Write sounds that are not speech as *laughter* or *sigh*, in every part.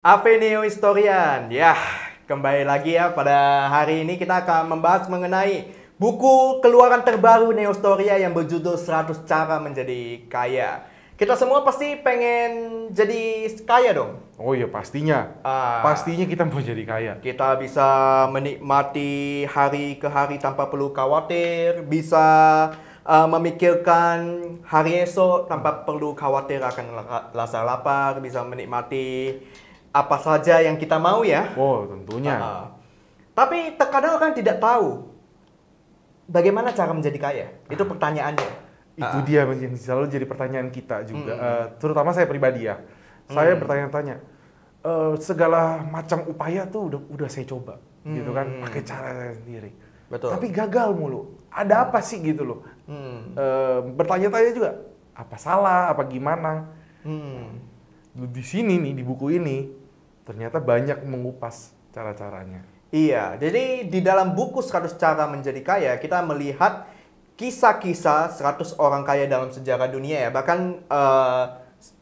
Avenue Historian, ya kembali lagi ya pada hari ini kita akan membahas mengenai buku keluaran terbaru Neo Storia yang berjudul 100 Cara Menjadi Kaya. Kita semua pasti pengen jadi kaya dong. Oh iya pastinya, uh, pastinya kita mau jadi kaya. Kita bisa menikmati hari ke hari tanpa perlu khawatir, bisa uh, memikirkan hari esok tanpa perlu khawatir akan rasa lapar, bisa menikmati apa saja yang kita mau ya. Oh, tentunya. Ah, ah. tapi terkadang kan tidak tahu bagaimana cara menjadi kaya. Itu pertanyaannya. Itu ah, dia yang selalu jadi pertanyaan kita juga, hmm. uh, terutama saya pribadi ya. Saya hmm. bertanya-tanya uh, segala macam upaya tuh udah udah saya coba, hmm. gitu kan, pakai cara saya sendiri. Betul. Tapi gagal mulu. Ada apa sih gitu loh? Hmm. Uh, bertanya-tanya juga, apa salah, apa gimana? Hmm. Di sini nih di buku ini ternyata banyak mengupas cara-caranya. Iya, jadi di dalam buku 100 Cara Menjadi Kaya, kita melihat kisah-kisah 100 orang kaya dalam sejarah dunia ya. Bahkan uh,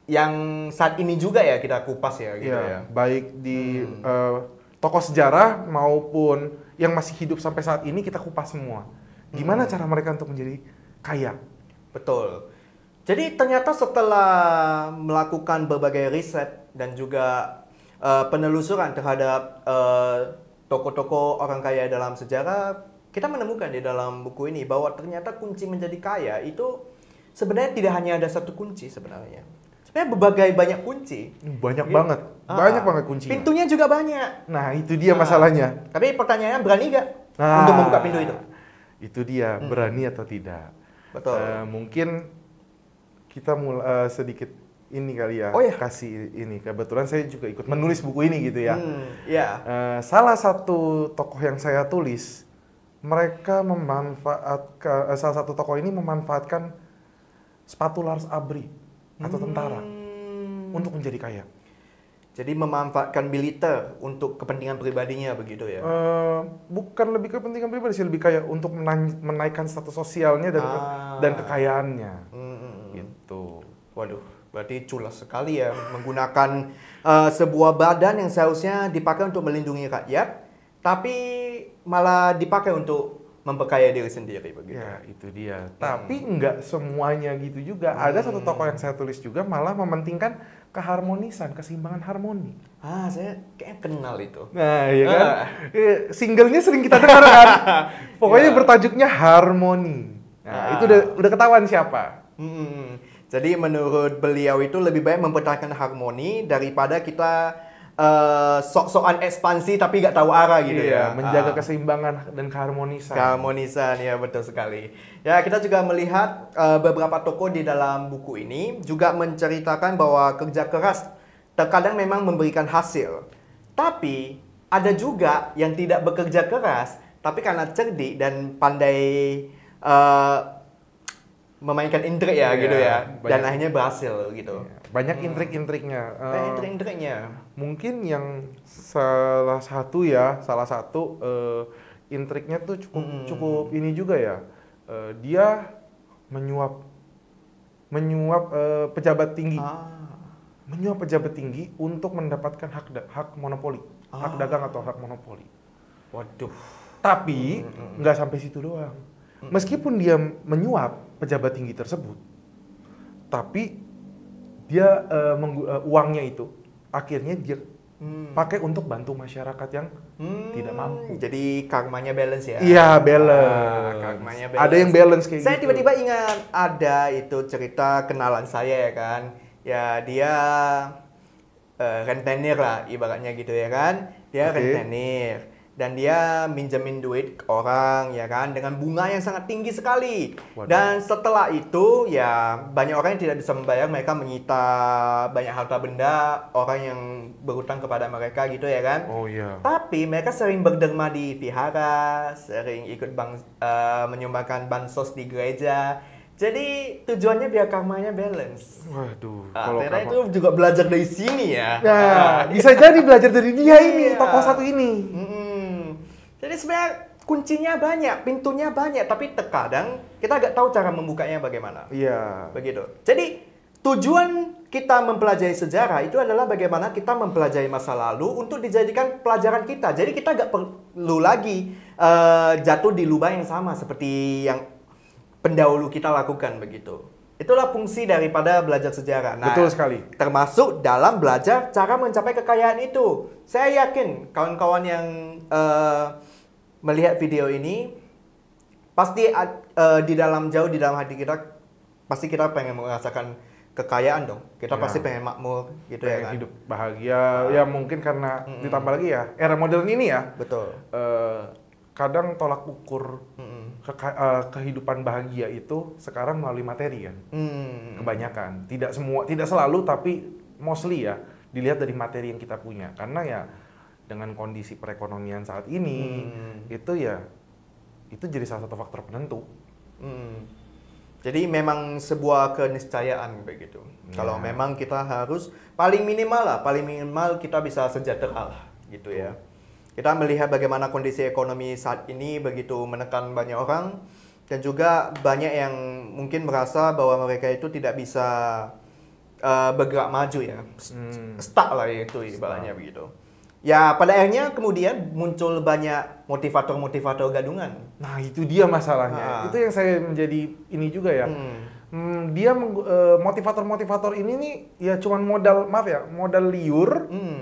yang saat ini juga ya kita kupas ya. Gitu iya, ya. baik di hmm. uh, tokoh sejarah maupun yang masih hidup sampai saat ini kita kupas semua. Gimana hmm. cara mereka untuk menjadi kaya? Betul. Jadi ternyata setelah melakukan berbagai riset dan juga uh, penelusuran terhadap toko eh, tokoh orang kaya dalam sejarah, kita menemukan di dalam buku ini bahwa ternyata kunci menjadi kaya itu sebenarnya tidak hanya ada satu kunci sebenarnya. Sebenarnya berbagai banyak kunci. Hmm, banyak ya. banget. Ah. Banyak banget kunci. Pintunya juga banyak. Nah, itu dia nah, masalahnya. Tapi pertanyaannya berani nggak nah, untuk membuka pintu itu? Itu dia, hmm. berani hmm. atau tidak. Betul. Uh, mungkin kita mulai uh, sedikit ini kali ya, oh, iya. kasih ini. Kebetulan saya juga ikut menulis buku ini gitu ya. Hmm, yeah. Iya. uh, salah satu tokoh yang saya tulis, mereka memanfaatkan, uh, salah satu tokoh ini memanfaatkan sepatu Lars Abri atau hmm. tentara untuk menjadi kaya. Jadi memanfaatkan militer untuk kepentingan pribadinya begitu ya? Uh, bukan lebih kepentingan pribadi sih, lebih kaya untuk menaik, menaikkan status sosialnya dan ah. dan kekayaannya. hmm. hmm, hmm. Gitu. Waduh Berarti culas sekali ya menggunakan uh, sebuah badan yang seharusnya dipakai untuk melindungi rakyat, tapi malah dipakai untuk memperkaya diri sendiri begitu. Ya, itu dia. Hmm. Tapi nggak semuanya gitu juga. Hmm. Ada satu tokoh yang saya tulis juga malah mementingkan keharmonisan, keseimbangan harmoni. Ah, saya kayak kenal itu. Nah, iya ah. kan? Iya, singlenya sering kita dengar kan. *laughs* Pokoknya ya. bertajuknya harmoni. Nah, ah. itu udah udah ketahuan siapa. Hmm. hmm, hmm. Jadi menurut beliau itu lebih baik mempertahankan harmoni daripada kita uh, sok-sokan ekspansi tapi nggak tahu arah gitu iya, ya. Menjaga uh, keseimbangan dan keharmonisan. Keharmonisan ya betul sekali. Ya kita juga melihat uh, beberapa toko di dalam buku ini juga menceritakan bahwa kerja keras terkadang memang memberikan hasil. Tapi ada juga yang tidak bekerja keras tapi karena cerdik dan pandai uh, memainkan intrik ya yeah, gitu iya, ya banyak, dan akhirnya berhasil gitu. Yeah, banyak intrik-intriknya. Banyak uh, intrik-intriknya. Mungkin yang salah satu ya, salah satu uh, intriknya tuh cukup hmm. cukup ini juga ya. Uh, dia menyuap menyuap uh, pejabat tinggi. Ah. Menyuap pejabat tinggi untuk mendapatkan hak hak monopoli, ah. hak dagang atau hak monopoli. Waduh. Tapi nggak hmm. sampai situ doang Meskipun dia menyuap pejabat tinggi tersebut, tapi dia uh, uangnya itu akhirnya dia hmm. pakai untuk bantu masyarakat yang hmm. tidak mampu. Jadi karmanya balance ya? Iya balance. Ah, balance. Ada yang balance kayak saya gitu. Saya tiba-tiba ingat ada itu cerita kenalan saya ya kan, ya dia uh, rentenir lah ibaratnya gitu ya kan, dia okay. rentenir dan dia minjemin duit ke orang ya kan dengan bunga yang sangat tinggi sekali Waduh. dan setelah itu ya banyak orang yang tidak bisa membayar mereka menyita banyak harta benda orang yang berhutang kepada mereka gitu ya kan oh iya tapi mereka sering berderma di vihara sering ikut bang uh, menyumbangkan bansos di gereja jadi tujuannya biar karmanya balance. Waduh. Ah, kalau itu juga belajar dari sini ya. Nah, *laughs* bisa jadi belajar dari dia ini, iya. tokoh satu ini. Mm -mm. Jadi sebenarnya kuncinya banyak, pintunya banyak, tapi terkadang kita agak tahu cara membukanya bagaimana. Iya. Begitu. Jadi tujuan kita mempelajari sejarah itu adalah bagaimana kita mempelajari masa lalu untuk dijadikan pelajaran kita. Jadi kita nggak perlu lagi uh, jatuh di lubang yang sama seperti yang pendahulu kita lakukan begitu. Itulah fungsi daripada belajar sejarah. Nah, Betul sekali. Termasuk dalam belajar cara mencapai kekayaan itu. Saya yakin kawan-kawan yang uh, melihat video ini pasti uh, di dalam jauh di dalam hati kita pasti kita pengen merasakan kekayaan dong. Kita ya. pasti pengen makmur gitu ya pengen ya kan. hidup bahagia. Nah. Ya ah. mungkin karena mm -mm. ditambah lagi ya era modern ini ya. Betul. Uh, kadang tolak ukur mm uh, kehidupan bahagia itu sekarang melalui materi kan. Mm -mm. Kebanyakan. Tidak semua, tidak selalu tapi mostly ya dilihat dari materi yang kita punya. Karena ya dengan kondisi perekonomian saat ini hmm. itu ya itu jadi salah satu faktor penentu. Hmm. Jadi memang sebuah keniscayaan begitu. Ya. Kalau memang kita harus paling minimal lah, paling minimal kita bisa sejahtera lah gitu ya. Kita melihat bagaimana kondisi ekonomi saat ini begitu menekan banyak orang dan juga banyak yang mungkin merasa bahwa mereka itu tidak bisa uh, bergerak maju ya. Hmm. Stuck lah itu ibaratnya begitu. Ya pada akhirnya kemudian muncul banyak motivator-motivator gadungan. Nah itu dia masalahnya. Nah. Itu yang saya menjadi ini juga ya. Hmm. Hmm, dia eh, motivator-motivator ini nih ya cuman modal maaf ya modal liur, hmm.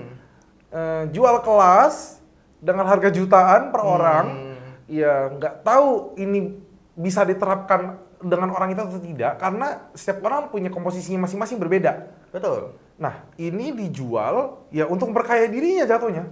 uh, jual kelas dengan harga jutaan per hmm. orang. Ya nggak tahu ini bisa diterapkan dengan orang itu atau tidak karena setiap orang punya komposisinya masing-masing berbeda. Betul Nah, ini dijual ya untuk memperkaya dirinya jatuhnya.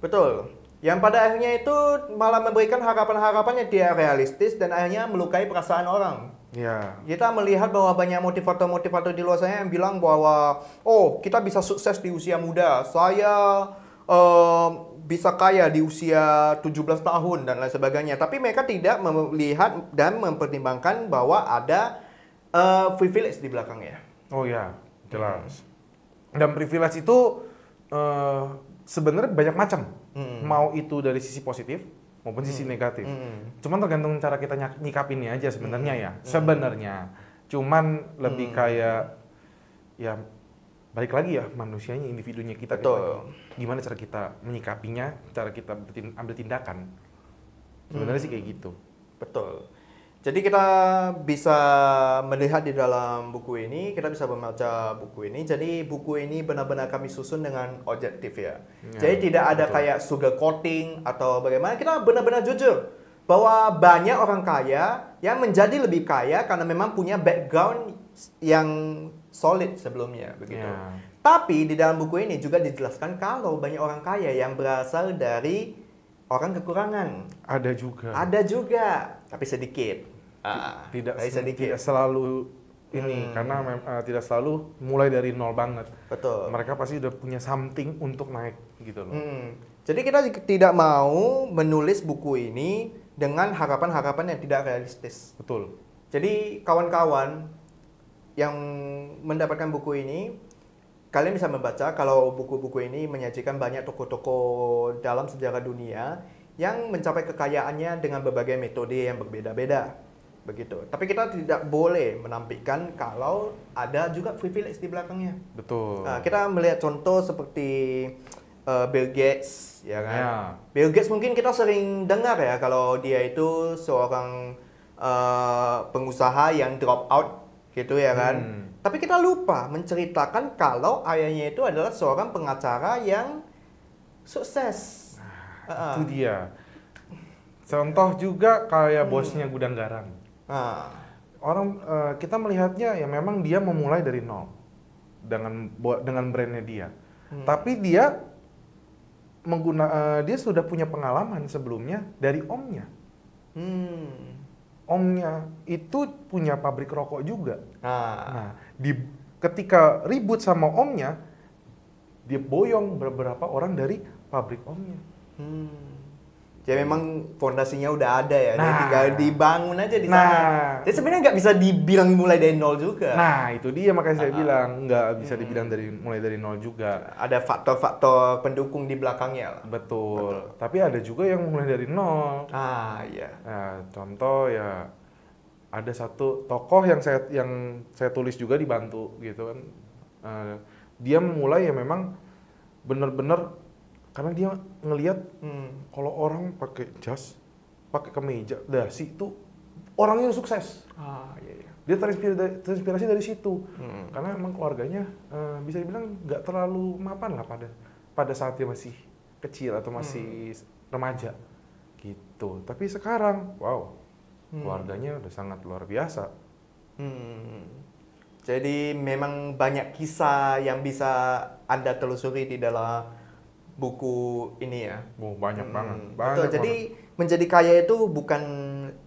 Betul. Yang pada akhirnya itu malah memberikan harapan-harapannya tidak realistis dan akhirnya melukai perasaan orang. Ya. Kita melihat bahwa banyak motivator-motivator di luar sana yang bilang bahwa oh kita bisa sukses di usia muda, saya uh, bisa kaya di usia 17 tahun dan lain sebagainya. Tapi mereka tidak melihat dan mempertimbangkan bahwa ada uh, privilege di belakangnya. Oh ya, jelas. Hmm dan privilege itu uh, sebenarnya banyak macam hmm. mau itu dari sisi positif maupun hmm. sisi negatif hmm. cuman tergantung cara kita nyikapinnya aja sebenarnya hmm. ya hmm. sebenarnya cuman lebih hmm. kayak ya balik lagi ya manusianya individunya kita Betul. gimana cara kita menyikapinya cara kita ambil tindakan sebenarnya hmm. sih kayak gitu Betul. Jadi kita bisa melihat di dalam buku ini, kita bisa membaca buku ini. Jadi buku ini benar-benar kami susun dengan objektif ya. ya Jadi tidak ada betul. kayak sugar coating atau bagaimana. Kita benar-benar jujur bahwa banyak orang kaya yang menjadi lebih kaya karena memang punya background yang solid sebelumnya begitu. Ya. Tapi di dalam buku ini juga dijelaskan kalau banyak orang kaya yang berasal dari orang kekurangan. Ada juga. Ada juga tapi sedikit. Ah, ah. tidak tapi sedikit. Tidak selalu ini hmm. karena mem, uh, tidak selalu mulai dari nol banget. Betul. Mereka pasti sudah punya something untuk naik gitu loh. Hmm. Jadi kita tidak mau menulis buku ini dengan harapan-harapan yang tidak realistis. Betul. Jadi kawan-kawan yang mendapatkan buku ini kalian bisa membaca kalau buku-buku ini menyajikan banyak toko-toko dalam sejarah dunia yang mencapai kekayaannya dengan berbagai metode yang berbeda-beda. Begitu. Tapi kita tidak boleh menampikkan kalau ada juga privilege di belakangnya. Betul. Nah, kita melihat contoh seperti uh, Bill Gates, ya kan? Ya. Bill Gates mungkin kita sering dengar ya kalau dia itu seorang uh, pengusaha yang drop out gitu ya kan. Hmm. Tapi kita lupa menceritakan kalau ayahnya itu adalah seorang pengacara yang sukses itu dia contoh juga kayak hmm. bosnya gudang garam uh. orang uh, kita melihatnya ya memang dia memulai dari nol dengan dengan brandnya dia hmm. tapi dia mengguna uh, dia sudah punya pengalaman sebelumnya dari omnya hmm. omnya itu punya pabrik rokok juga uh. nah di ketika ribut sama omnya dia boyong beberapa orang dari pabrik omnya Hmm. Jadi ya, memang fondasinya udah ada ya, nah, tinggal dibangun aja di nah, sana. Jadi sebenarnya nggak bisa dibilang mulai dari nol juga. Nah itu dia makanya saya uh, ah, -huh. Ah. bilang nggak bisa hmm. dibilang dari mulai dari nol juga. Ada faktor-faktor pendukung di belakangnya. Lah. Betul. Betul. Tapi ada juga yang mulai dari nol. Ah iya. Nah, contoh ya ada satu tokoh yang saya yang saya tulis juga dibantu gitu kan. Uh, dia mulai ya memang benar-benar karena dia ngelihat hmm, kalau orang pakai jas pakai kemeja dasi itu orangnya sukses ah iya, iya. dia terinspirasi dari, terinspirasi dari situ hmm. karena emang keluarganya uh, bisa dibilang nggak terlalu mapan lah pada pada saat dia masih kecil atau masih hmm. remaja gitu tapi sekarang wow hmm. keluarganya udah sangat luar biasa hmm. Jadi memang banyak kisah yang bisa Anda telusuri di dalam buku ini ya. Oh, banyak hmm, banget. banyak betul. Banget. Jadi menjadi kaya itu bukan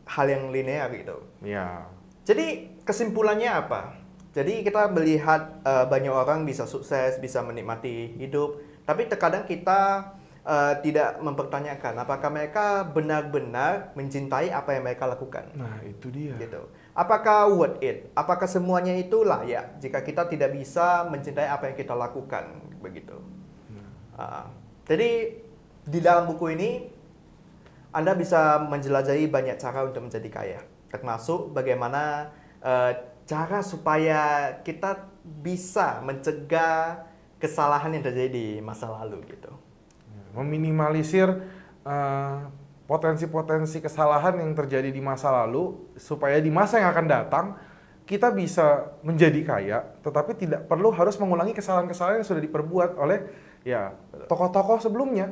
hal yang linear gitu. Iya. Jadi kesimpulannya apa? Jadi kita melihat uh, banyak orang bisa sukses, bisa menikmati hidup, tapi terkadang kita uh, tidak mempertanyakan apakah mereka benar-benar mencintai apa yang mereka lakukan. Nah, itu dia. Gitu. Apakah worth it? Apakah semuanya itu layak jika kita tidak bisa mencintai apa yang kita lakukan begitu? Nah. Uh, jadi di dalam buku ini Anda bisa menjelajahi banyak cara untuk menjadi kaya, termasuk bagaimana uh, cara supaya kita bisa mencegah kesalahan yang terjadi di masa lalu gitu. Ya, meminimalisir potensi eh, potensi-potensi kesalahan yang terjadi di masa lalu supaya di masa yang akan datang kita bisa menjadi kaya, tetapi tidak perlu harus mengulangi kesalahan-kesalahan yang sudah diperbuat oleh ya tokoh-tokoh sebelumnya.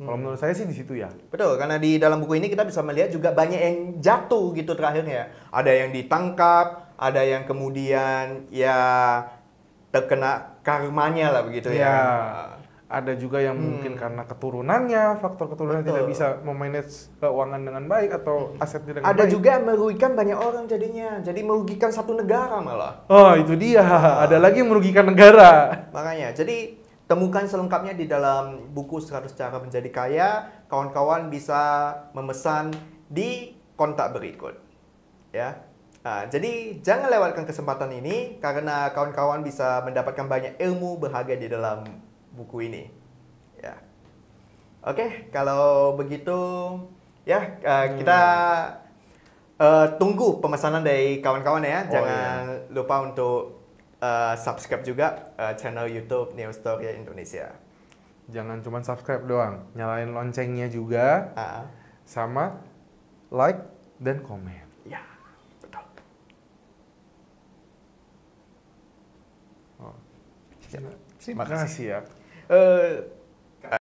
Hmm. Kalau menurut saya sih di situ ya. Betul, karena di dalam buku ini kita bisa melihat juga banyak yang jatuh gitu terakhirnya. Ada yang ditangkap, ada yang kemudian ya terkena karmanya lah begitu ya. ya. Ada juga yang hmm. mungkin karena keturunannya, faktor keturunan tidak bisa memanage keuangan dengan baik atau aset tidak Ada baik. juga merugikan banyak orang jadinya, jadi merugikan satu negara malah. Oh itu dia, nah. ada lagi yang merugikan negara. Makanya, jadi temukan selengkapnya di dalam buku 100 Cara Menjadi Kaya. Kawan-kawan bisa memesan di kontak berikut. Ya. Nah, jadi jangan lewatkan kesempatan ini karena kawan-kawan bisa mendapatkan banyak ilmu berharga di dalam buku ini. Ya. Oke, kalau begitu ya uh, kita uh, tunggu pemesanan dari kawan-kawan ya. Oh, jangan iya. lupa untuk Eh, subscribe juga uh, channel YouTube New Story Indonesia. Jangan cuma subscribe doang, nyalain loncengnya juga, uh. sama like dan komen. Ya, betul. Oh. Terima kasih ya. Uh,